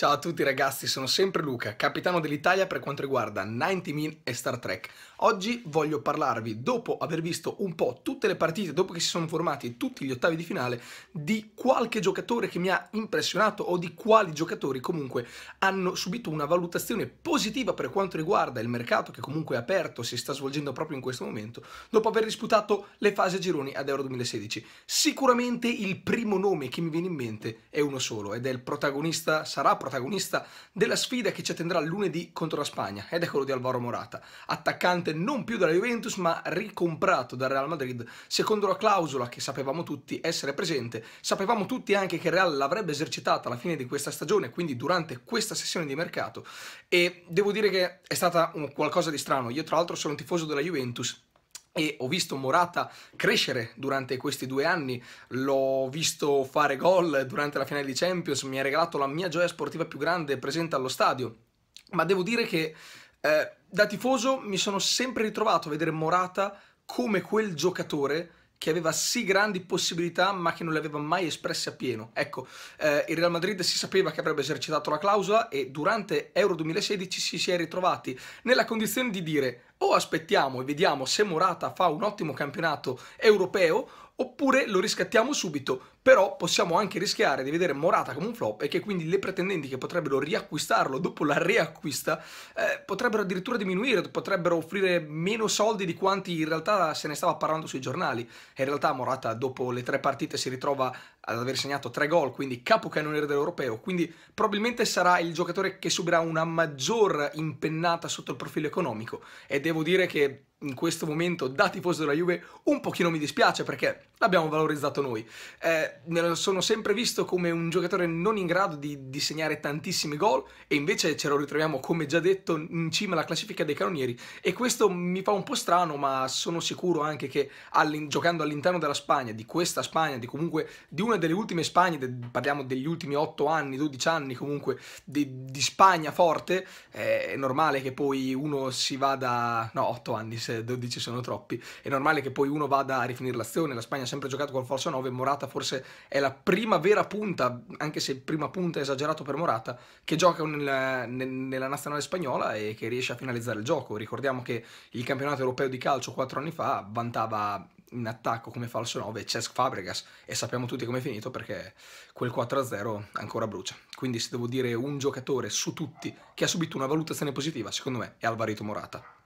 Ciao a tutti ragazzi, sono sempre Luca, capitano dell'Italia per quanto riguarda 90 Min e Star Trek. Oggi voglio parlarvi, dopo aver visto un po' tutte le partite, dopo che si sono formati tutti gli ottavi di finale, di qualche giocatore che mi ha impressionato o di quali giocatori comunque hanno subito una valutazione positiva per quanto riguarda il mercato che comunque è aperto, si sta svolgendo proprio in questo momento, dopo aver disputato le fasi a gironi ad Euro 2016. Sicuramente il primo nome che mi viene in mente è uno solo ed è il protagonista, sarà protagonista protagonista della sfida che ci attenderà lunedì contro la Spagna ed è quello di Alvaro Morata, attaccante non più della Juventus ma ricomprato dal Real Madrid secondo la clausola che sapevamo tutti essere presente, sapevamo tutti anche che il Real l'avrebbe esercitata alla fine di questa stagione, quindi durante questa sessione di mercato e devo dire che è stata qualcosa di strano, io tra l'altro sono un tifoso della Juventus e ho visto Morata crescere durante questi due anni, l'ho visto fare gol durante la finale di Champions, mi ha regalato la mia gioia sportiva più grande presente allo stadio, ma devo dire che eh, da tifoso mi sono sempre ritrovato a vedere Morata come quel giocatore che aveva sì grandi possibilità ma che non le aveva mai espresse a pieno. Ecco, eh, il Real Madrid si sapeva che avrebbe esercitato la clausola e durante Euro 2016 si, si è ritrovati nella condizione di dire o aspettiamo e vediamo se Morata fa un ottimo campionato europeo oppure lo riscattiamo subito, però possiamo anche rischiare di vedere Morata come un flop e che quindi le pretendenti che potrebbero riacquistarlo dopo la riacquista eh, potrebbero addirittura diminuire, potrebbero offrire meno soldi di quanti in realtà se ne stava parlando sui giornali. in realtà Morata dopo le tre partite si ritrova ad aver segnato tre gol, quindi capocannoniere dell'Europeo, quindi probabilmente sarà il giocatore che subirà una maggior impennata sotto il profilo economico ed è devo dire che in questo momento da tifoso della Juve un pochino mi dispiace perché l'abbiamo valorizzato noi. Eh, me lo sono sempre visto come un giocatore non in grado di, di segnare tantissimi gol e invece ce lo ritroviamo, come già detto, in cima alla classifica dei canonieri e questo mi fa un po' strano ma sono sicuro anche che all giocando all'interno della Spagna, di questa Spagna, di comunque di una delle ultime Spagne, de parliamo degli ultimi 8 anni, 12 anni comunque, di, di Spagna forte, eh, è normale che poi uno si vada... no, 8 anni, forse 12 sono troppi. È normale che poi uno vada a rifinire l'azione, la Spagna ha sempre giocato col falso 9, Morata forse è la prima vera punta, anche se prima punta è esagerato per Morata, che gioca nella, nella nazionale spagnola e che riesce a finalizzare il gioco. Ricordiamo che il campionato europeo di calcio 4 anni fa vantava in attacco come falso 9 Cesc Fabregas e sappiamo tutti come è finito perché quel 4-0 ancora brucia. Quindi se devo dire un giocatore su tutti che ha subito una valutazione positiva, secondo me è Alvarito Morata.